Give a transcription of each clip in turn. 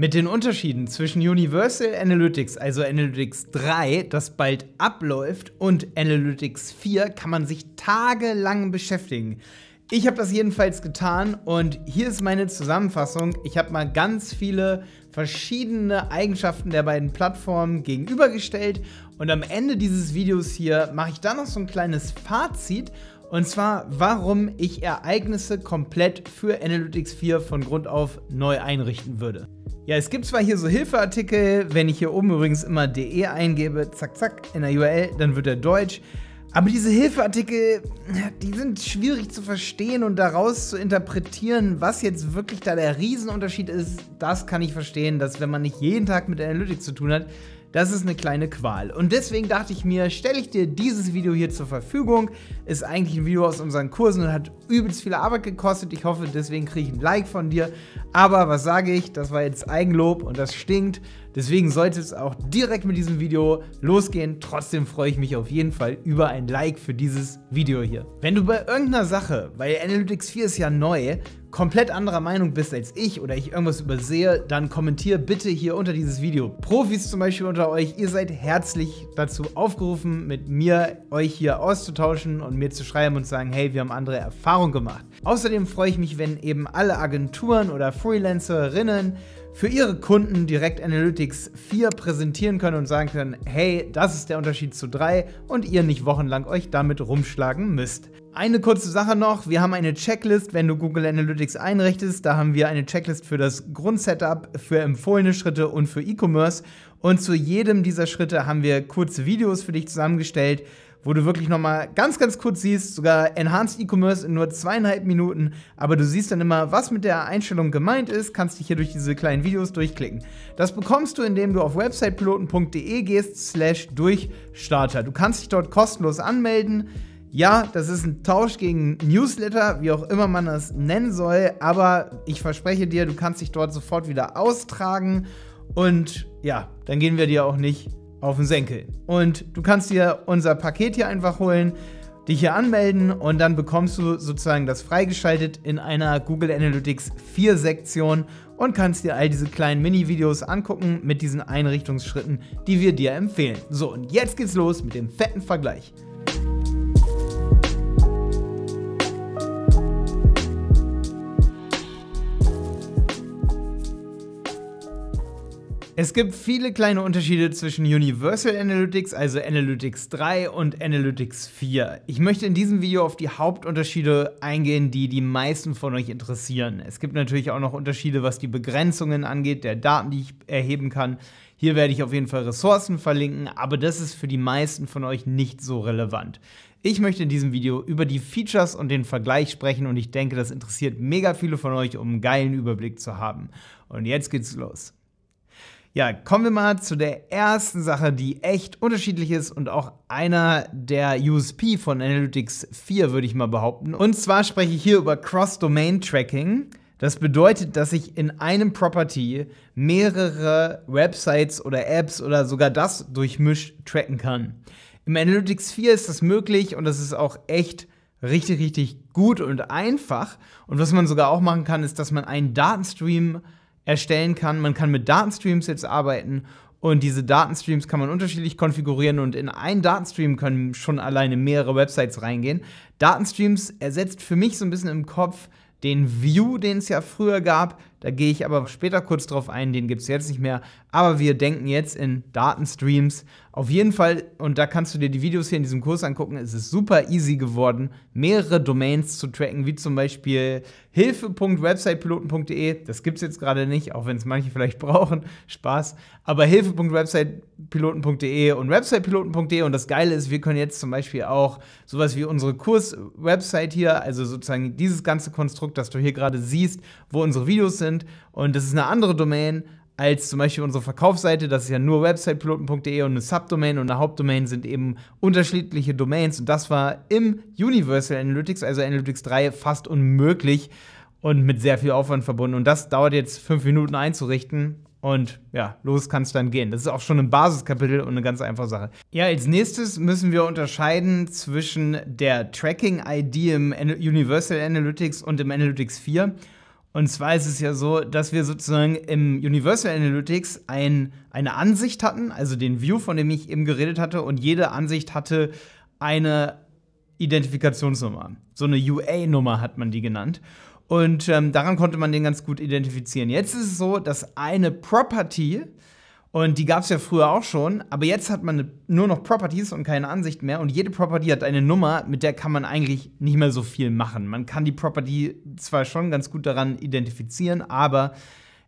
Mit den Unterschieden zwischen Universal Analytics, also Analytics 3, das bald abläuft, und Analytics 4 kann man sich tagelang beschäftigen. Ich habe das jedenfalls getan und hier ist meine Zusammenfassung. Ich habe mal ganz viele verschiedene Eigenschaften der beiden Plattformen gegenübergestellt und am Ende dieses Videos hier mache ich dann noch so ein kleines Fazit und zwar, warum ich Ereignisse komplett für Analytics 4 von Grund auf neu einrichten würde. Ja, es gibt zwar hier so Hilfeartikel, wenn ich hier oben übrigens immer de eingebe, zack, zack, in der URL, dann wird er deutsch. Aber diese Hilfeartikel, die sind schwierig zu verstehen und daraus zu interpretieren, was jetzt wirklich da der Riesenunterschied ist, das kann ich verstehen, dass wenn man nicht jeden Tag mit Analytics zu tun hat, das ist eine kleine Qual. Und deswegen dachte ich mir, stelle ich dir dieses Video hier zur Verfügung. Ist eigentlich ein Video aus unseren Kursen und hat übelst viel Arbeit gekostet. Ich hoffe, deswegen kriege ich ein Like von dir. Aber was sage ich? Das war jetzt Eigenlob und das stinkt. Deswegen sollte es auch direkt mit diesem Video losgehen. Trotzdem freue ich mich auf jeden Fall über ein Like für dieses Video hier. Wenn du bei irgendeiner Sache, weil Analytics 4 ist ja neu, komplett anderer Meinung bist als ich oder ich irgendwas übersehe, dann kommentiere bitte hier unter dieses Video. Profis zum Beispiel unter euch, ihr seid herzlich dazu aufgerufen, mit mir euch hier auszutauschen und mir zu schreiben und zu sagen, hey, wir haben andere Erfahrungen gemacht. Außerdem freue ich mich, wenn eben alle Agenturen oder Freelancerinnen für ihre Kunden direkt Analytics 4 präsentieren können und sagen können, hey, das ist der Unterschied zu 3 und ihr nicht wochenlang euch damit rumschlagen müsst. Eine kurze Sache noch, wir haben eine Checklist, wenn du Google Analytics einrichtest, da haben wir eine Checklist für das Grundsetup, für empfohlene Schritte und für E-Commerce und zu jedem dieser Schritte haben wir kurze Videos für dich zusammengestellt, wo du wirklich nochmal ganz, ganz kurz siehst, sogar Enhanced E-Commerce in nur zweieinhalb Minuten, aber du siehst dann immer, was mit der Einstellung gemeint ist, kannst dich hier durch diese kleinen Videos durchklicken. Das bekommst du, indem du auf websitepiloten.de gehst slash durchstarter. Du kannst dich dort kostenlos anmelden, ja, das ist ein Tausch gegen Newsletter, wie auch immer man das nennen soll, aber ich verspreche dir, du kannst dich dort sofort wieder austragen und ja, dann gehen wir dir auch nicht auf den Senkel. Und du kannst dir unser Paket hier einfach holen, dich hier anmelden und dann bekommst du sozusagen das freigeschaltet in einer Google Analytics 4 Sektion und kannst dir all diese kleinen Mini-Videos angucken mit diesen Einrichtungsschritten, die wir dir empfehlen. So, und jetzt geht's los mit dem fetten Vergleich. Es gibt viele kleine Unterschiede zwischen Universal Analytics, also Analytics 3 und Analytics 4. Ich möchte in diesem Video auf die Hauptunterschiede eingehen, die die meisten von euch interessieren. Es gibt natürlich auch noch Unterschiede, was die Begrenzungen angeht, der Daten, die ich erheben kann. Hier werde ich auf jeden Fall Ressourcen verlinken, aber das ist für die meisten von euch nicht so relevant. Ich möchte in diesem Video über die Features und den Vergleich sprechen und ich denke, das interessiert mega viele von euch, um einen geilen Überblick zu haben. Und jetzt geht's los. Ja, kommen wir mal zu der ersten Sache, die echt unterschiedlich ist und auch einer der USP von Analytics 4, würde ich mal behaupten. Und zwar spreche ich hier über Cross-Domain-Tracking. Das bedeutet, dass ich in einem Property mehrere Websites oder Apps oder sogar das durchmischt tracken kann. Im Analytics 4 ist das möglich und das ist auch echt richtig, richtig gut und einfach. Und was man sogar auch machen kann, ist, dass man einen Datenstream erstellen kann. Man kann mit Datenstreams jetzt arbeiten und diese Datenstreams kann man unterschiedlich konfigurieren und in einen Datenstream können schon alleine mehrere Websites reingehen. Datenstreams ersetzt für mich so ein bisschen im Kopf den View, den es ja früher gab. Da gehe ich aber später kurz drauf ein, den gibt es jetzt nicht mehr. Aber wir denken jetzt in Datenstreams auf jeden Fall, und da kannst du dir die Videos hier in diesem Kurs angucken, es ist super easy geworden, mehrere Domains zu tracken, wie zum Beispiel hilfe.websitepiloten.de. Das gibt es jetzt gerade nicht, auch wenn es manche vielleicht brauchen. Spaß. Aber hilfe.websitepiloten.de und websitepiloten.de. Und das Geile ist, wir können jetzt zum Beispiel auch sowas wie unsere Kurs-Website hier, also sozusagen dieses ganze Konstrukt, das du hier gerade siehst, wo unsere Videos sind. Und das ist eine andere Domain als zum Beispiel unsere Verkaufsseite, das ist ja nur websitepiloten.de und eine Subdomain und eine Hauptdomain sind eben unterschiedliche Domains und das war im Universal Analytics, also Analytics 3, fast unmöglich und mit sehr viel Aufwand verbunden und das dauert jetzt fünf Minuten einzurichten. Und ja, los kann es dann gehen. Das ist auch schon ein Basiskapitel und eine ganz einfache Sache. Ja, als nächstes müssen wir unterscheiden zwischen der Tracking-ID im Universal Analytics und im Analytics 4. Und zwar ist es ja so, dass wir sozusagen im Universal Analytics ein, eine Ansicht hatten, also den View, von dem ich eben geredet hatte, und jede Ansicht hatte eine Identifikationsnummer. So eine UA-Nummer hat man die genannt. Und ähm, daran konnte man den ganz gut identifizieren. Jetzt ist es so, dass eine Property und die gab es ja früher auch schon, aber jetzt hat man nur noch Properties und keine Ansicht mehr. Und jede Property hat eine Nummer, mit der kann man eigentlich nicht mehr so viel machen. Man kann die Property zwar schon ganz gut daran identifizieren, aber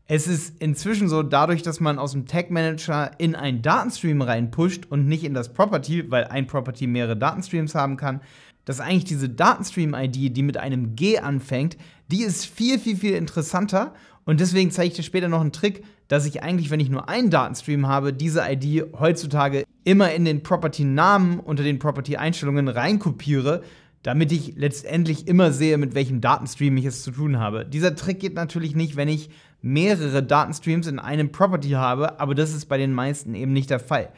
es ist inzwischen so, dadurch, dass man aus dem Tag Manager in einen Datenstream reinpusht und nicht in das Property, weil ein Property mehrere Datenstreams haben kann, dass eigentlich diese Datenstream-ID, die mit einem G anfängt, die ist viel, viel, viel interessanter und deswegen zeige ich dir später noch einen Trick, dass ich eigentlich, wenn ich nur einen Datenstream habe, diese ID heutzutage immer in den Property-Namen unter den Property-Einstellungen reinkopiere, damit ich letztendlich immer sehe, mit welchem Datenstream ich es zu tun habe. Dieser Trick geht natürlich nicht, wenn ich mehrere Datenstreams in einem Property habe, aber das ist bei den meisten eben nicht der Fall.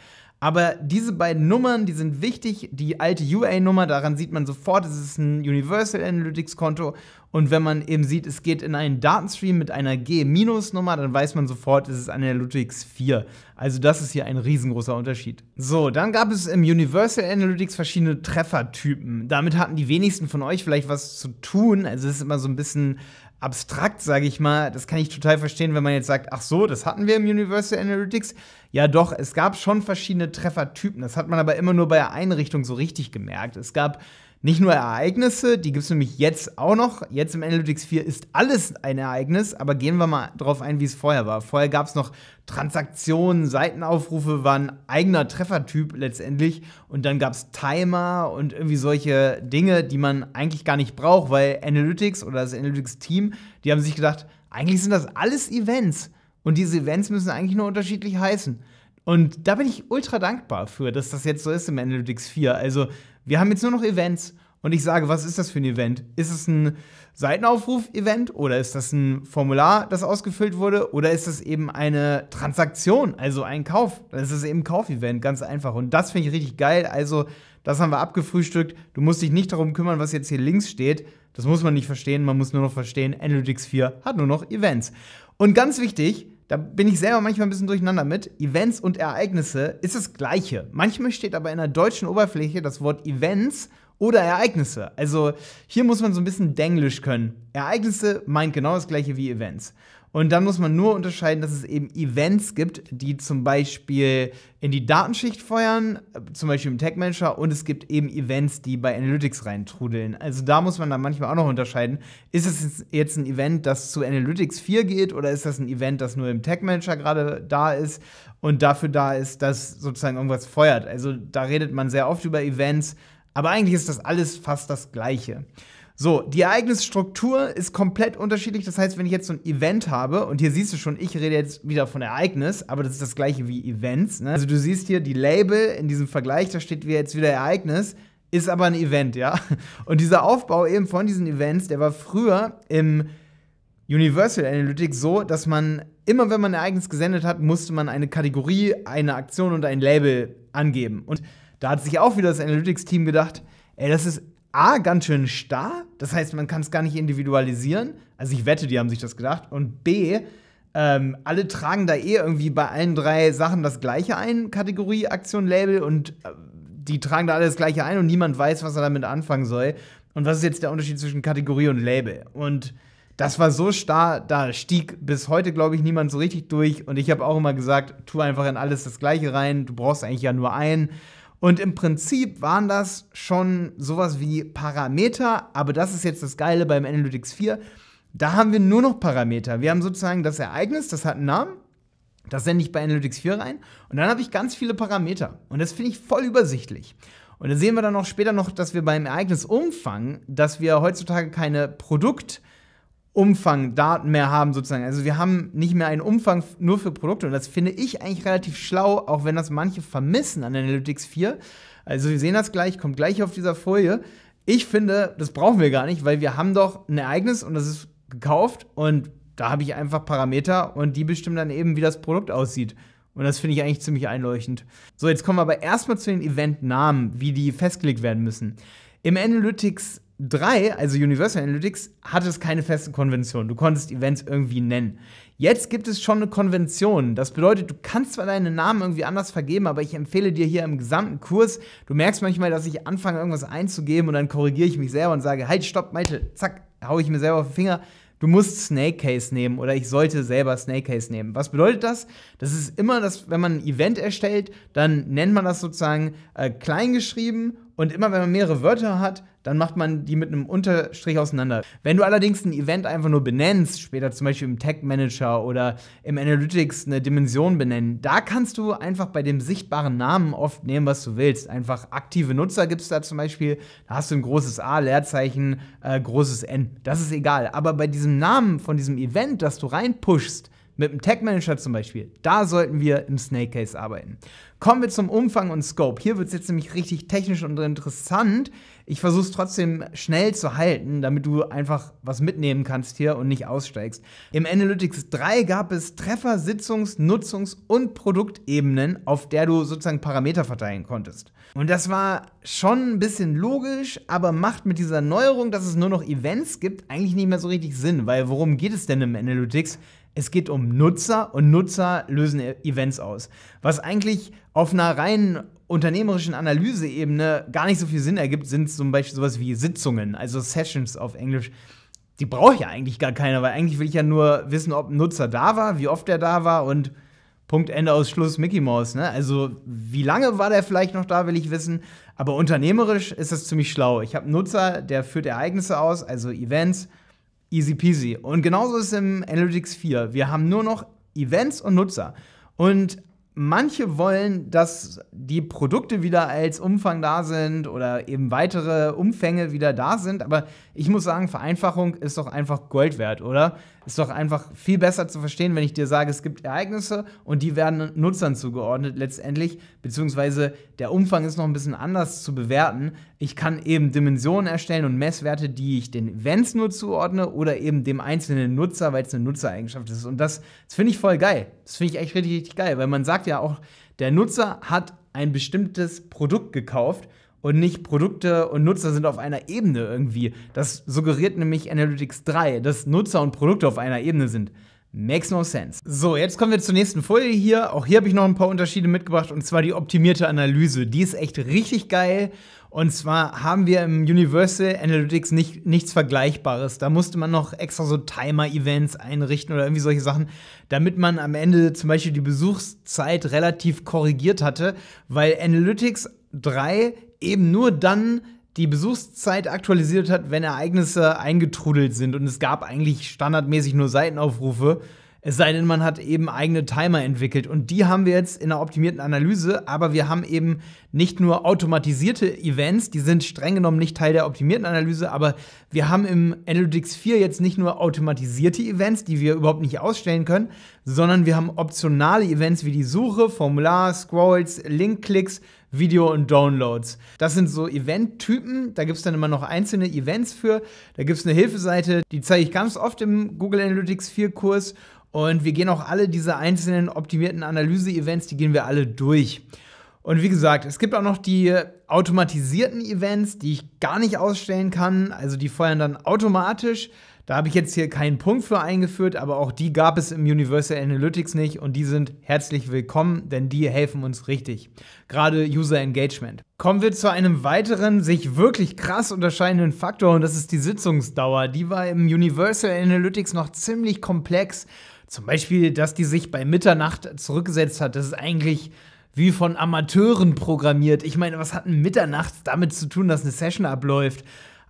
Aber diese beiden Nummern, die sind wichtig. Die alte UA-Nummer, daran sieht man sofort, es ist ein Universal Analytics-Konto. Und wenn man eben sieht, es geht in einen Datenstream mit einer G-Nummer, dann weiß man sofort, es ist Analytics 4. Also das ist hier ein riesengroßer Unterschied. So, dann gab es im Universal Analytics verschiedene Treffertypen. Damit hatten die wenigsten von euch vielleicht was zu tun. Also es ist immer so ein bisschen abstrakt, sage ich mal. Das kann ich total verstehen, wenn man jetzt sagt, ach so, das hatten wir im Universal Analytics. Ja doch, es gab schon verschiedene Treffertypen. Das hat man aber immer nur bei der Einrichtung so richtig gemerkt. Es gab nicht nur Ereignisse, die gibt es nämlich jetzt auch noch. Jetzt im Analytics 4 ist alles ein Ereignis, aber gehen wir mal drauf ein, wie es vorher war. Vorher gab es noch Transaktionen, Seitenaufrufe waren eigener Treffertyp letztendlich und dann gab es Timer und irgendwie solche Dinge, die man eigentlich gar nicht braucht, weil Analytics oder das Analytics-Team, die haben sich gedacht, eigentlich sind das alles Events und diese Events müssen eigentlich nur unterschiedlich heißen. Und da bin ich ultra dankbar für, dass das jetzt so ist im Analytics 4. Also wir haben jetzt nur noch Events und ich sage, was ist das für ein Event? Ist es ein Seitenaufruf-Event oder ist das ein Formular, das ausgefüllt wurde oder ist es eben eine Transaktion, also ein Kauf? Dann ist es eben ein Kauf-Event, ganz einfach. Und das finde ich richtig geil. Also, das haben wir abgefrühstückt. Du musst dich nicht darum kümmern, was jetzt hier links steht. Das muss man nicht verstehen, man muss nur noch verstehen, Analytics 4 hat nur noch Events. Und ganz wichtig, da bin ich selber manchmal ein bisschen durcheinander mit. Events und Ereignisse ist das Gleiche. Manchmal steht aber in der deutschen Oberfläche das Wort Events oder Ereignisse. Also hier muss man so ein bisschen Denglisch können. Ereignisse meint genau das gleiche wie Events. Und dann muss man nur unterscheiden, dass es eben Events gibt, die zum Beispiel in die Datenschicht feuern, äh, zum Beispiel im Tag Manager, und es gibt eben Events, die bei Analytics reintrudeln. Also da muss man dann manchmal auch noch unterscheiden. Ist es jetzt ein Event, das zu Analytics 4 geht, oder ist das ein Event, das nur im Tag Manager gerade da ist und dafür da ist, dass sozusagen irgendwas feuert? Also da redet man sehr oft über Events, aber eigentlich ist das alles fast das Gleiche. So, die Ereignisstruktur ist komplett unterschiedlich. Das heißt, wenn ich jetzt so ein Event habe, und hier siehst du schon, ich rede jetzt wieder von Ereignis, aber das ist das gleiche wie Events. Ne? Also du siehst hier die Label in diesem Vergleich, da steht jetzt wieder Ereignis, ist aber ein Event, ja. Und dieser Aufbau eben von diesen Events, der war früher im Universal Analytics so, dass man immer, wenn man ein Ereignis gesendet hat, musste man eine Kategorie, eine Aktion und ein Label angeben. Und da hat sich auch wieder das Analytics-Team gedacht, ey, das ist A, ganz schön starr, das heißt, man kann es gar nicht individualisieren. Also ich wette, die haben sich das gedacht. Und B, ähm, alle tragen da eh irgendwie bei allen drei Sachen das gleiche ein, Kategorie, Aktion, Label und äh, die tragen da alle das gleiche ein und niemand weiß, was er damit anfangen soll. Und was ist jetzt der Unterschied zwischen Kategorie und Label? Und das war so starr, da stieg bis heute, glaube ich, niemand so richtig durch. Und ich habe auch immer gesagt, tu einfach in alles das Gleiche rein, du brauchst eigentlich ja nur einen. Und im Prinzip waren das schon sowas wie Parameter, aber das ist jetzt das Geile beim Analytics 4. Da haben wir nur noch Parameter. Wir haben sozusagen das Ereignis, das hat einen Namen, das sende ich bei Analytics 4 rein und dann habe ich ganz viele Parameter. Und das finde ich voll übersichtlich. Und da sehen wir dann auch später noch, dass wir beim Ereignisumfang, dass wir heutzutage keine Produkt- Umfang Daten mehr haben, sozusagen. Also wir haben nicht mehr einen Umfang nur für Produkte und das finde ich eigentlich relativ schlau, auch wenn das manche vermissen an Analytics 4. Also wir sehen das gleich, kommt gleich auf dieser Folie. Ich finde, das brauchen wir gar nicht, weil wir haben doch ein Ereignis und das ist gekauft und da habe ich einfach Parameter und die bestimmen dann eben, wie das Produkt aussieht. Und das finde ich eigentlich ziemlich einleuchtend. So, jetzt kommen wir aber erstmal zu den Event-Namen, wie die festgelegt werden müssen. Im Analytics 3, also Universal Analytics, hatte es keine feste Konvention. Du konntest Events irgendwie nennen. Jetzt gibt es schon eine Konvention. Das bedeutet, du kannst zwar deinen Namen irgendwie anders vergeben, aber ich empfehle dir hier im gesamten Kurs, du merkst manchmal, dass ich anfange, irgendwas einzugeben und dann korrigiere ich mich selber und sage, halt, stopp, Malte, zack, haue ich mir selber auf den Finger. Du musst Snake Case nehmen oder ich sollte selber Snake Case nehmen. Was bedeutet das? Das ist immer, dass wenn man ein Event erstellt, dann nennt man das sozusagen äh, kleingeschrieben und immer wenn man mehrere Wörter hat, dann macht man die mit einem Unterstrich auseinander. Wenn du allerdings ein Event einfach nur benennst, später zum Beispiel im Tag Manager oder im Analytics eine Dimension benennen, da kannst du einfach bei dem sichtbaren Namen oft nehmen, was du willst. Einfach aktive Nutzer gibt es da zum Beispiel, da hast du ein großes A, Leerzeichen, äh, großes N. Das ist egal. Aber bei diesem Namen von diesem Event, das du reinpushst, mit dem Tag Manager zum Beispiel, da sollten wir im Snake Case arbeiten. Kommen wir zum Umfang und Scope. Hier wird es jetzt nämlich richtig technisch und interessant. Ich versuche es trotzdem schnell zu halten, damit du einfach was mitnehmen kannst hier und nicht aussteigst. Im Analytics 3 gab es Treffer-, Sitzungs-, Nutzungs- und Produktebenen, auf der du sozusagen Parameter verteilen konntest. Und das war schon ein bisschen logisch, aber macht mit dieser Neuerung, dass es nur noch Events gibt, eigentlich nicht mehr so richtig Sinn, weil worum geht es denn im Analytics? Es geht um Nutzer und Nutzer lösen e- Events aus. Was eigentlich auf einer reinen unternehmerischen Analyseebene gar nicht so viel Sinn ergibt, sind zum Beispiel sowas wie Sitzungen, also Sessions auf Englisch. Die brauche ich ja eigentlich gar keiner, weil eigentlich will ich ja nur wissen, ob ein Nutzer da war, wie oft er da war und Punkt, Ende aus Schluss, Mickey Mouse. Ne? Also, wie lange war der vielleicht noch da, will ich wissen. Aber unternehmerisch ist das ziemlich schlau. Ich habe einen Nutzer, der führt Ereignisse aus, also Events Easy peasy. Und genauso ist es im Analytics 4. Wir haben nur noch Events und Nutzer. Und manche wollen, dass die Produkte wieder als Umfang da sind oder eben weitere Umfänge wieder da sind. Aber ich muss sagen, Vereinfachung ist doch einfach Gold wert, oder? Ist doch einfach viel besser zu verstehen, wenn ich dir sage, es gibt Ereignisse und die werden Nutzern zugeordnet letztendlich, beziehungsweise der Umfang ist noch ein bisschen anders zu bewerten. Ich kann eben Dimensionen erstellen und Messwerte, die ich den Events nur zuordne oder eben dem einzelnen Nutzer, weil es eine Nutzereigenschaft ist. Und das, das finde ich voll geil. Das finde ich echt richtig, richtig geil, weil man sagt ja auch, der Nutzer hat ein bestimmtes Produkt gekauft und nicht Produkte und Nutzer sind auf einer Ebene irgendwie. Das suggeriert nämlich Analytics 3, dass Nutzer und Produkte auf einer Ebene sind. Makes no sense. So, jetzt kommen wir zur nächsten Folie hier. Auch hier habe ich noch ein paar Unterschiede mitgebracht und zwar die optimierte Analyse. Die ist echt richtig geil. Und zwar haben wir im Universal Analytics nicht, nichts Vergleichbares. Da musste man noch extra so Timer-Events einrichten oder irgendwie solche Sachen, damit man am Ende zum Beispiel die Besuchszeit relativ korrigiert hatte, weil Analytics 3 eben nur dann die Besuchszeit aktualisiert hat, wenn Ereignisse eingetrudelt sind und es gab eigentlich standardmäßig nur Seitenaufrufe. Es sei denn, man hat eben eigene Timer entwickelt und die haben wir jetzt in einer optimierten Analyse, aber wir haben eben nicht nur automatisierte Events, die sind streng genommen nicht Teil der optimierten Analyse, aber wir haben im Analytics 4 jetzt nicht nur automatisierte Events, die wir überhaupt nicht ausstellen können, sondern wir haben optionale Events wie die Suche, Formular, Scrolls, link Linkklicks, Video und Downloads. Das sind so Event-Typen, da gibt es dann immer noch einzelne Events für. Da gibt es eine Hilfeseite, die zeige ich ganz oft im Google Analytics 4 Kurs. Und wir gehen auch alle diese einzelnen optimierten Analyse-Events, die gehen wir alle durch. Und wie gesagt, es gibt auch noch die automatisierten Events, die ich gar nicht ausstellen kann. Also die feuern dann automatisch. Da habe ich jetzt hier keinen Punkt für eingeführt, aber auch die gab es im Universal Analytics nicht und die sind herzlich willkommen, denn die helfen uns richtig. Gerade User Engagement. Kommen wir zu einem weiteren, sich wirklich krass unterscheidenden Faktor und das ist die Sitzungsdauer. Die war im Universal Analytics noch ziemlich komplex. Zum Beispiel, dass die sich bei Mitternacht zurückgesetzt hat. Das ist eigentlich wie von Amateuren programmiert. Ich meine, was hat denn Mitternacht damit zu tun, dass eine Session abläuft?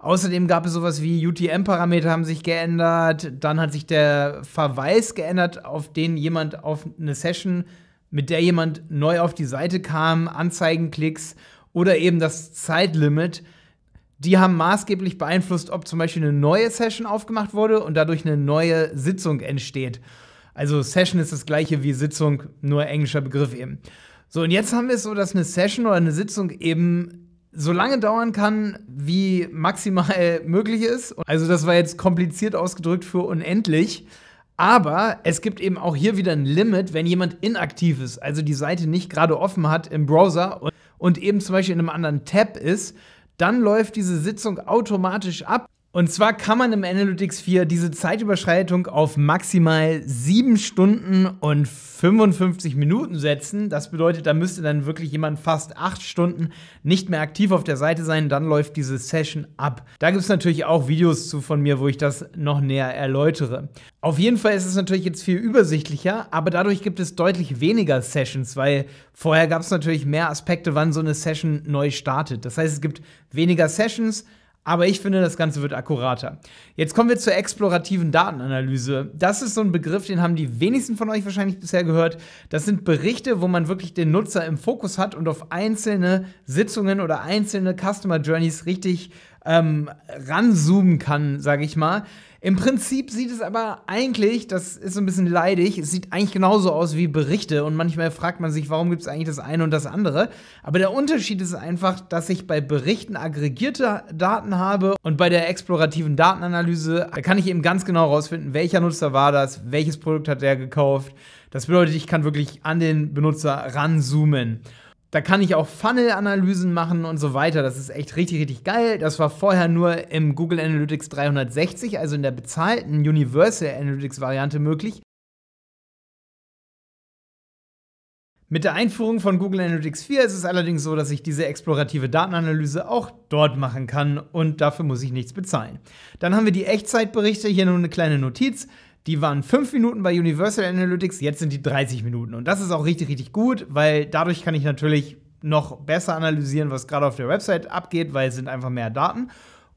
Außerdem gab es sowas wie UTM-Parameter haben sich geändert, dann hat sich der Verweis geändert, auf den jemand auf eine Session, mit der jemand neu auf die Seite kam, Anzeigenklicks oder eben das Zeitlimit. Die haben maßgeblich beeinflusst, ob zum Beispiel eine neue Session aufgemacht wurde und dadurch eine neue Sitzung entsteht. Also Session ist das gleiche wie Sitzung, nur englischer Begriff eben. So, und jetzt haben wir es so, dass eine Session oder eine Sitzung eben so lange dauern kann, wie maximal möglich ist. Also das war jetzt kompliziert ausgedrückt für unendlich. Aber es gibt eben auch hier wieder ein Limit, wenn jemand inaktiv ist, also die Seite nicht gerade offen hat im Browser und eben zum Beispiel in einem anderen Tab ist, dann läuft diese Sitzung automatisch ab. Und zwar kann man im Analytics 4 diese Zeitüberschreitung auf maximal 7 Stunden und 55 Minuten setzen. Das bedeutet, da müsste dann wirklich jemand fast 8 Stunden nicht mehr aktiv auf der Seite sein. Dann läuft diese Session ab. Da gibt es natürlich auch Videos zu von mir, wo ich das noch näher erläutere. Auf jeden Fall ist es natürlich jetzt viel übersichtlicher, aber dadurch gibt es deutlich weniger Sessions, weil vorher gab es natürlich mehr Aspekte, wann so eine Session neu startet. Das heißt, es gibt weniger Sessions aber ich finde, das Ganze wird akkurater. Jetzt kommen wir zur explorativen Datenanalyse. Das ist so ein Begriff, den haben die wenigsten von euch wahrscheinlich bisher gehört. Das sind Berichte, wo man wirklich den Nutzer im Fokus hat und auf einzelne Sitzungen oder einzelne Customer Journeys richtig ähm, ranzoomen kann, sage ich mal. Im Prinzip sieht es aber eigentlich, das ist so ein bisschen leidig, es sieht eigentlich genauso aus wie Berichte und manchmal fragt man sich, warum gibt es eigentlich das eine und das andere. Aber der Unterschied ist einfach, dass ich bei Berichten aggregierte Daten habe und bei der explorativen Datenanalyse kann ich eben ganz genau herausfinden, welcher Nutzer war das, welches Produkt hat der gekauft. Das bedeutet, ich kann wirklich an den Benutzer ranzoomen. Da kann ich auch Funnel-Analysen machen und so weiter. Das ist echt richtig, richtig geil. Das war vorher nur im Google Analytics 360, also in der bezahlten Universal Analytics-Variante möglich. Mit der Einführung von Google Analytics 4 ist es allerdings so, dass ich diese explorative Datenanalyse auch dort machen kann und dafür muss ich nichts bezahlen. Dann haben wir die Echtzeitberichte, hier nur eine kleine Notiz. Die waren 5 Minuten bei Universal Analytics, jetzt sind die 30 Minuten. Und das ist auch richtig, richtig gut, weil dadurch kann ich natürlich noch besser analysieren, was gerade auf der Website abgeht, weil es sind einfach mehr Daten.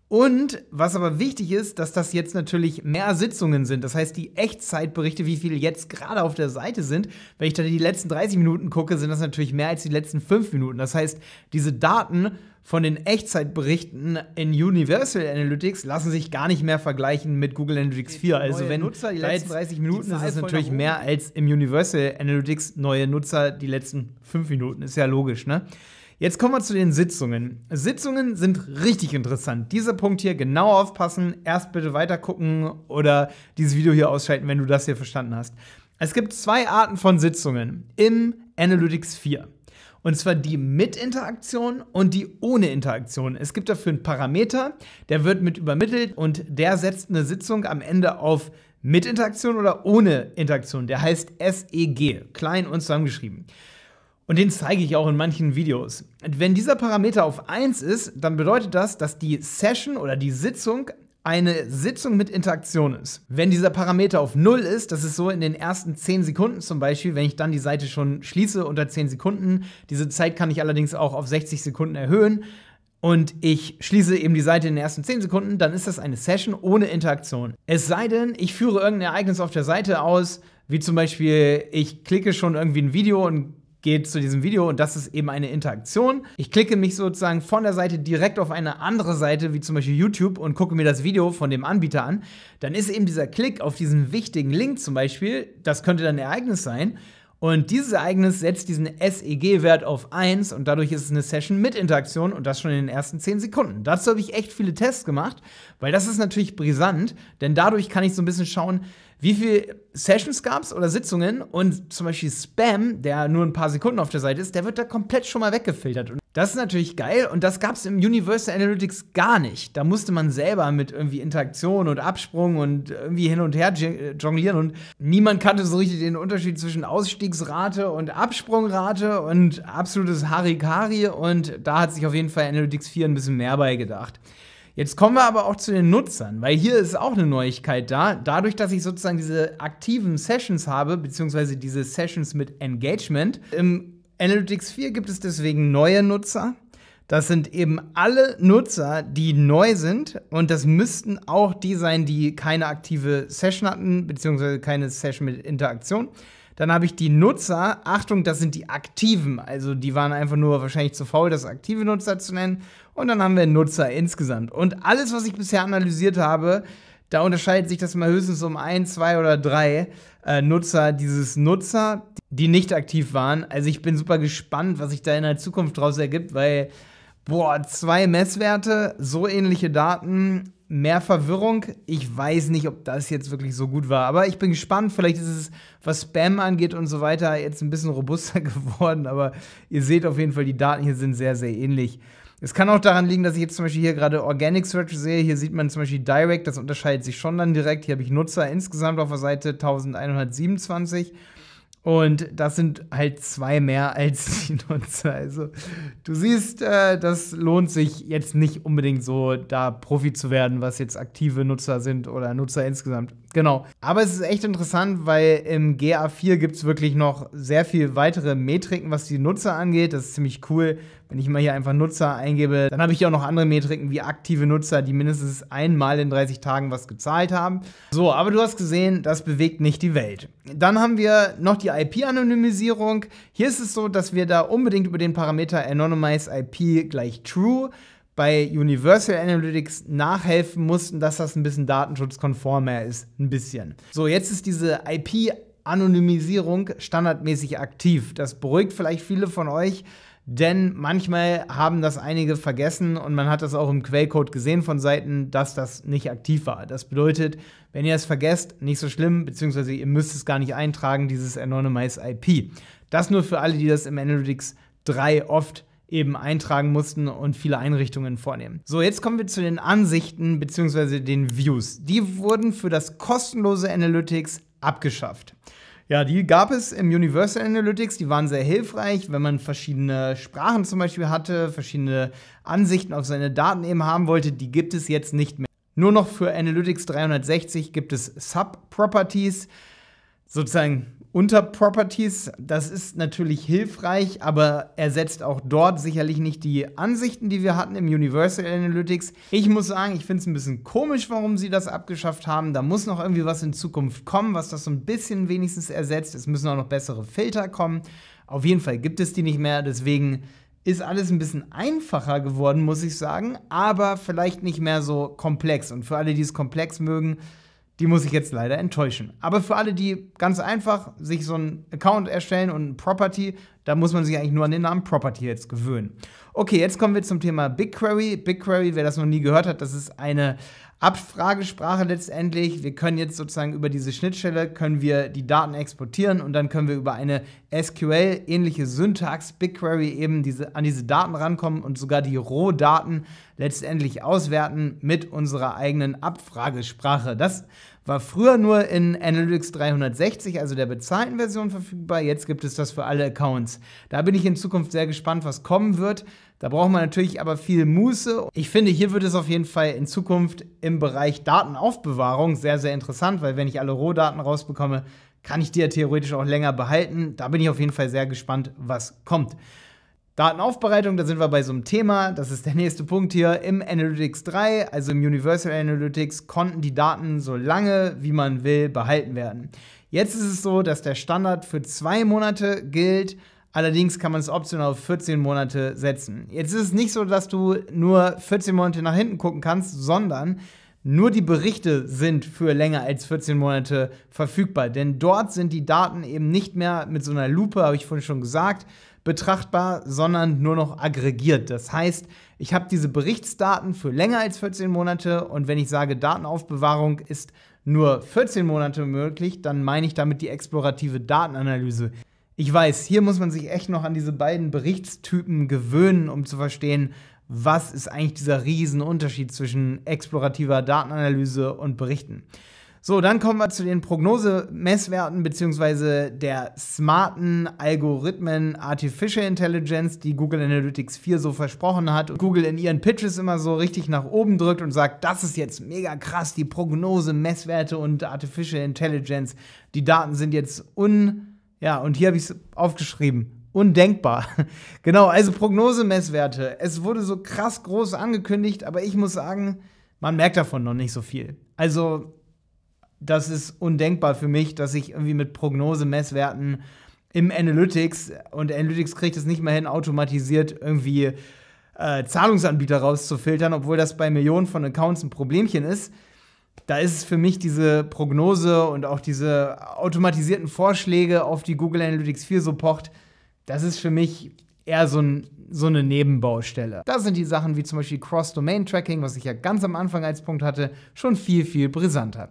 Und was aber wichtig ist, dass das jetzt natürlich mehr Sitzungen sind. Das heißt, die Echtzeitberichte, wie viele jetzt gerade auf der Seite sind, wenn ich dann die letzten 30 Minuten gucke, sind das natürlich mehr als die letzten 5 Minuten. Das heißt, diese Daten von den Echtzeitberichten in Universal Analytics lassen sich gar nicht mehr vergleichen mit Google Analytics 4. Also wenn Nutzer die letzten 30 Minuten ist, ist es natürlich mehr als im Universal Analytics neue Nutzer die letzten 5 Minuten. Ist ja logisch, ne? Jetzt kommen wir zu den Sitzungen. Sitzungen sind richtig interessant. Dieser Punkt hier genau aufpassen, erst bitte weiter gucken oder dieses Video hier ausschalten, wenn du das hier verstanden hast. Es gibt zwei Arten von Sitzungen im Analytics 4. Und zwar die mit Interaktion und die ohne Interaktion. Es gibt dafür einen Parameter, der wird mit übermittelt und der setzt eine Sitzung am Ende auf mit Interaktion oder ohne Interaktion. Der heißt SEG, klein und zusammengeschrieben. Und den zeige ich auch in manchen Videos. Wenn dieser Parameter auf 1 ist, dann bedeutet das, dass die Session oder die Sitzung eine Sitzung mit Interaktion ist. Wenn dieser Parameter auf 0 ist, das ist so in den ersten 10 Sekunden zum Beispiel, wenn ich dann die Seite schon schließe unter 10 Sekunden, diese Zeit kann ich allerdings auch auf 60 Sekunden erhöhen und ich schließe eben die Seite in den ersten 10 Sekunden, dann ist das eine Session ohne Interaktion. Es sei denn, ich führe irgendein Ereignis auf der Seite aus, wie zum Beispiel ich klicke schon irgendwie ein Video und gehe zu diesem Video und das ist eben eine Interaktion. Ich klicke mich sozusagen von der Seite direkt auf eine andere Seite, wie zum Beispiel YouTube, und gucke mir das Video von dem Anbieter an. Dann ist eben dieser Klick auf diesen wichtigen Link zum Beispiel, das könnte dann ein Ereignis sein, und dieses Ereignis setzt diesen SEG-Wert auf 1 und dadurch ist es eine Session mit Interaktion und das schon in den ersten 10 Sekunden. Dazu habe ich echt viele Tests gemacht, weil das ist natürlich brisant, denn dadurch kann ich so ein bisschen schauen, wie viele Sessions gab es oder Sitzungen und zum Beispiel Spam, der nur ein paar Sekunden auf der Seite ist, der wird da komplett schon mal weggefiltert. Und das ist natürlich geil und das gab es im Universal Analytics gar nicht. Da musste man selber mit irgendwie Interaktion und Absprung und irgendwie hin und her äh, jonglieren und niemand kannte so richtig den Unterschied zwischen Ausstiegsrate und Absprungrate und absolutes Harikari und da hat sich auf jeden Fall Analytics 4 ein bisschen mehr bei gedacht. Jetzt kommen wir aber auch zu den Nutzern, weil hier ist auch eine Neuigkeit da. Dadurch, dass ich sozusagen diese aktiven Sessions habe, beziehungsweise diese Sessions mit Engagement, im Analytics 4 gibt es deswegen neue Nutzer. Das sind eben alle Nutzer, die neu sind und das müssten auch die sein, die keine aktive Session hatten, beziehungsweise keine Session mit Interaktion. Dann habe ich die Nutzer, Achtung, das sind die Aktiven, also die waren einfach nur wahrscheinlich zu faul, das aktive Nutzer zu nennen. Und dann haben wir Nutzer insgesamt. Und alles, was ich bisher analysiert habe, da unterscheidet sich das mal höchstens um ein, zwei oder drei äh, Nutzer, dieses Nutzer, die nicht aktiv waren. Also ich bin super gespannt, was sich da in der Zukunft daraus ergibt, weil, boah, zwei Messwerte, so ähnliche Daten, mehr Verwirrung. Ich weiß nicht, ob das jetzt wirklich so gut war, aber ich bin gespannt. Vielleicht ist es, was Spam angeht und so weiter, jetzt ein bisschen robuster geworden, aber ihr seht auf jeden Fall, die Daten hier sind sehr, sehr ähnlich. Es kann auch daran liegen, dass ich jetzt zum Beispiel hier gerade Organic Search sehe. Hier sieht man zum Beispiel Direct, das unterscheidet sich schon dann direkt. Hier habe ich Nutzer insgesamt auf der Seite 1127. Und das sind halt zwei mehr als die Nutzer. Also du siehst, äh, das lohnt sich jetzt nicht unbedingt so, da Profi zu werden, was jetzt aktive Nutzer sind oder Nutzer insgesamt. Genau. Aber es ist echt interessant, weil im GA4 gibt es wirklich noch sehr viel weitere Metriken, was die Nutzer angeht. Das ist ziemlich cool. Wenn ich mal hier einfach Nutzer eingebe, dann habe ich hier auch noch andere Metriken wie aktive Nutzer, die mindestens einmal in 30 Tagen was gezahlt haben. So, aber du hast gesehen, das bewegt nicht die Welt. Dann haben wir noch die IP-Anonymisierung. Hier ist es so, dass wir da unbedingt über den Parameter Anonymize IP gleich True bei Universal Analytics nachhelfen mussten, dass das ein bisschen datenschutzkonformer ist. Ein bisschen. So, jetzt ist diese IP-Anonymisierung standardmäßig aktiv. Das beruhigt vielleicht viele von euch. Denn manchmal haben das einige vergessen und man hat das auch im Quellcode gesehen von Seiten, dass das nicht aktiv war. Das bedeutet, wenn ihr es vergesst, nicht so schlimm, beziehungsweise ihr müsst es gar nicht eintragen, dieses Anonymize IP. Das nur für alle, die das im Analytics 3 oft eben eintragen mussten und viele Einrichtungen vornehmen. So, jetzt kommen wir zu den Ansichten bzw. den Views. Die wurden für das kostenlose Analytics abgeschafft. Ja, die gab es im Universal Analytics, die waren sehr hilfreich, wenn man verschiedene Sprachen zum Beispiel hatte, verschiedene Ansichten auf seine Daten eben haben wollte, die gibt es jetzt nicht mehr. Nur noch für Analytics 360 gibt es Sub-Properties, sozusagen unter Properties. Das ist natürlich hilfreich, aber ersetzt auch dort sicherlich nicht die Ansichten, die wir hatten im Universal Analytics. Ich muss sagen, ich finde es ein bisschen komisch, warum sie das abgeschafft haben. Da muss noch irgendwie was in Zukunft kommen, was das so ein bisschen wenigstens ersetzt. Es müssen auch noch bessere Filter kommen. Auf jeden Fall gibt es die nicht mehr, deswegen ist alles ein bisschen einfacher geworden, muss ich sagen, aber vielleicht nicht mehr so komplex. Und für alle, die es komplex mögen, die muss ich jetzt leider enttäuschen. Aber für alle, die ganz einfach sich so einen Account erstellen und ein Property, da muss man sich eigentlich nur an den Namen Property jetzt gewöhnen. Okay, jetzt kommen wir zum Thema BigQuery. BigQuery, wer das noch nie gehört hat, das ist eine Abfragesprache letztendlich. Wir können jetzt sozusagen über diese Schnittstelle können wir die Daten exportieren und dann können wir über eine SQL-ähnliche Syntax BigQuery eben diese, an diese Daten rankommen und sogar die Rohdaten letztendlich auswerten mit unserer eigenen Abfragesprache. Das war früher nur in Analytics 360, also der bezahlten Version verfügbar. Jetzt gibt es das für alle Accounts. Da bin ich in Zukunft sehr gespannt, was kommen wird. Da braucht man natürlich aber viel Muße. Ich finde, hier wird es auf jeden Fall in Zukunft im Bereich Datenaufbewahrung sehr, sehr interessant, weil wenn ich alle Rohdaten rausbekomme, kann ich die ja theoretisch auch länger behalten. Da bin ich auf jeden Fall sehr gespannt, was kommt. Datenaufbereitung, da sind wir bei so einem Thema, das ist der nächste Punkt hier. Im Analytics 3, also im Universal Analytics, konnten die Daten so lange, wie man will, behalten werden. Jetzt ist es so, dass der Standard für zwei Monate gilt, allerdings kann man es optional auf 14 Monate setzen. Jetzt ist es nicht so, dass du nur 14 Monate nach hinten gucken kannst, sondern nur die Berichte sind für länger als 14 Monate verfügbar, denn dort sind die Daten eben nicht mehr mit so einer Lupe, habe ich vorhin schon gesagt, betrachtbar, sondern nur noch aggregiert. Das heißt, ich habe diese Berichtsdaten für länger als 14 Monate und wenn ich sage, Datenaufbewahrung ist nur 14 Monate möglich, dann meine ich damit die explorative Datenanalyse. Ich weiß, hier muss man sich echt noch an diese beiden Berichtstypen gewöhnen, um zu verstehen, was ist eigentlich dieser Riesenunterschied zwischen explorativer Datenanalyse und Berichten. So, dann kommen wir zu den Prognosemesswerten bzw. der smarten Algorithmen Artificial Intelligence, die Google Analytics 4 so versprochen hat und Google in ihren Pitches immer so richtig nach oben drückt und sagt, das ist jetzt mega krass, die Prognosemesswerte und Artificial Intelligence, die Daten sind jetzt un ja, und hier habe ich es aufgeschrieben, undenkbar. genau, also Prognosemesswerte. Es wurde so krass groß angekündigt, aber ich muss sagen, man merkt davon noch nicht so viel. Also das ist undenkbar für mich, dass ich irgendwie mit Prognosemesswerten im Analytics und Analytics kriegt es nicht mehr hin, automatisiert irgendwie äh, Zahlungsanbieter rauszufiltern, obwohl das bei Millionen von Accounts ein Problemchen ist. Da ist es für mich diese Prognose und auch diese automatisierten Vorschläge, auf die Google Analytics 4 so pocht, das ist für mich eher so, ein, so eine Nebenbaustelle. Da sind die Sachen wie zum Beispiel Cross-Domain-Tracking, was ich ja ganz am Anfang als Punkt hatte, schon viel, viel brisanter.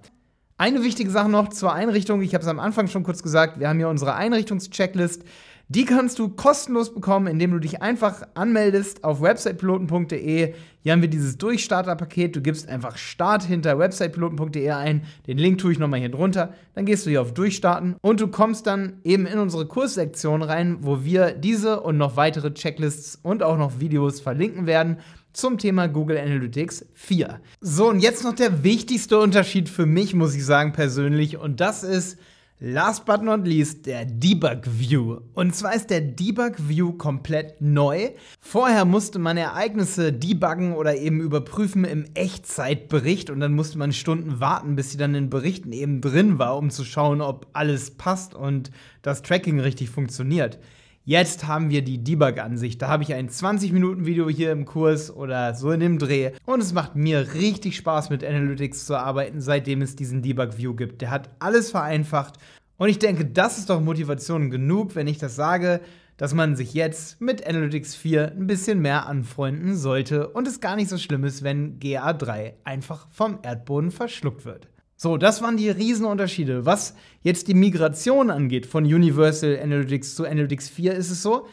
Eine wichtige Sache noch zur Einrichtung. Ich habe es am Anfang schon kurz gesagt. Wir haben hier unsere Einrichtungschecklist. Die kannst du kostenlos bekommen, indem du dich einfach anmeldest auf websitepiloten.de. Hier haben wir dieses Durchstarter-Paket. Du gibst einfach Start hinter websitepiloten.de ein. Den Link tue ich nochmal hier drunter. Dann gehst du hier auf Durchstarten und du kommst dann eben in unsere Kurssektion rein, wo wir diese und noch weitere Checklists und auch noch Videos verlinken werden zum Thema Google Analytics 4. So, und jetzt noch der wichtigste Unterschied für mich, muss ich sagen persönlich, und das ist, Last but not least, der Debug View. Und zwar ist der Debug View komplett neu. Vorher musste man Ereignisse debuggen oder eben überprüfen im Echtzeitbericht und dann musste man Stunden warten, bis sie dann in Berichten eben drin war, um zu schauen, ob alles passt und das Tracking richtig funktioniert. Jetzt haben wir die Debug-Ansicht. Da habe ich ein 20-Minuten-Video hier im Kurs oder so in dem Dreh. Und es macht mir richtig Spaß, mit Analytics zu arbeiten, seitdem es diesen Debug-View gibt. Der hat alles vereinfacht. Und ich denke, das ist doch Motivation genug, wenn ich das sage, dass man sich jetzt mit Analytics 4 ein bisschen mehr anfreunden sollte und es gar nicht so schlimm ist, wenn GA3 einfach vom Erdboden verschluckt wird. So, das waren die Riesenunterschiede. Was jetzt die Migration angeht von Universal Analytics zu Analytics 4, ist es so,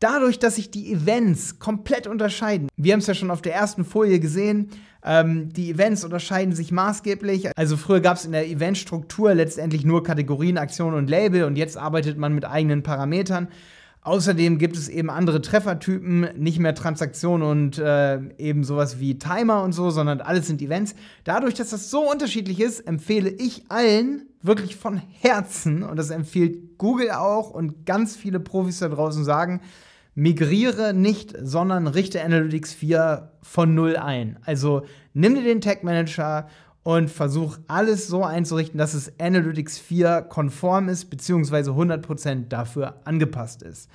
dadurch, dass sich die Events komplett unterscheiden. Wir haben es ja schon auf der ersten Folie gesehen. Ähm, die Events unterscheiden sich maßgeblich. Also früher gab es in der Eventstruktur letztendlich nur Kategorien, Aktionen und Label und jetzt arbeitet man mit eigenen Parametern. Außerdem gibt es eben andere Treffertypen, nicht mehr Transaktionen und äh, eben sowas wie Timer und so, sondern alles sind Events. Dadurch, dass das so unterschiedlich ist, empfehle ich allen wirklich von Herzen, und das empfiehlt Google auch und ganz viele Profis da draußen sagen, migriere nicht, sondern richte Analytics 4 von null ein. Also nimm dir den Tag Manager und versuche alles so einzurichten, dass es Analytics 4 konform ist, beziehungsweise 100% dafür angepasst ist.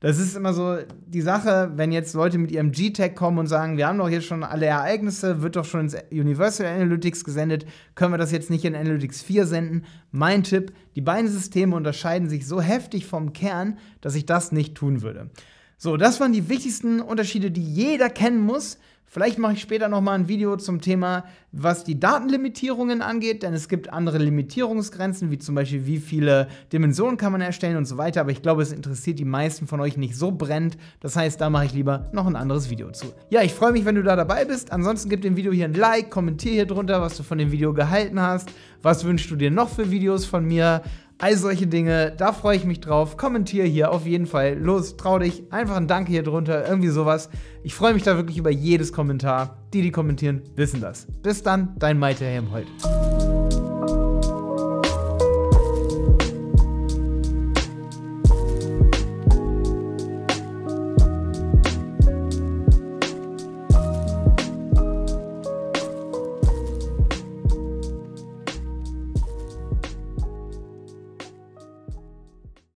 Das ist immer so die Sache, wenn jetzt Leute mit ihrem G-Tag kommen und sagen, wir haben doch hier schon alle Ereignisse, wird doch schon ins Universal Analytics gesendet, können wir das jetzt nicht in Analytics 4 senden? Mein Tipp, die beiden Systeme unterscheiden sich so heftig vom Kern, dass ich das nicht tun würde. So, das waren die wichtigsten Unterschiede, die jeder kennen muss. Vielleicht mache ich später nochmal ein Video zum Thema, was die Datenlimitierungen angeht, denn es gibt andere Limitierungsgrenzen, wie zum Beispiel, wie viele Dimensionen kann man erstellen und so weiter. Aber ich glaube, es interessiert die meisten von euch nicht so brennend. Das heißt, da mache ich lieber noch ein anderes Video zu. Ja, ich freue mich, wenn du da dabei bist. Ansonsten gib dem Video hier ein Like, kommentier hier drunter, was du von dem Video gehalten hast. Was wünschst du dir noch für Videos von mir? All solche Dinge, da freue ich mich drauf. Kommentier hier auf jeden Fall. Los, trau dich. Einfach ein Danke hier drunter, irgendwie sowas. Ich freue mich da wirklich über jedes Kommentar. Die, die kommentieren, wissen das. Bis dann, dein Malte Helmholt.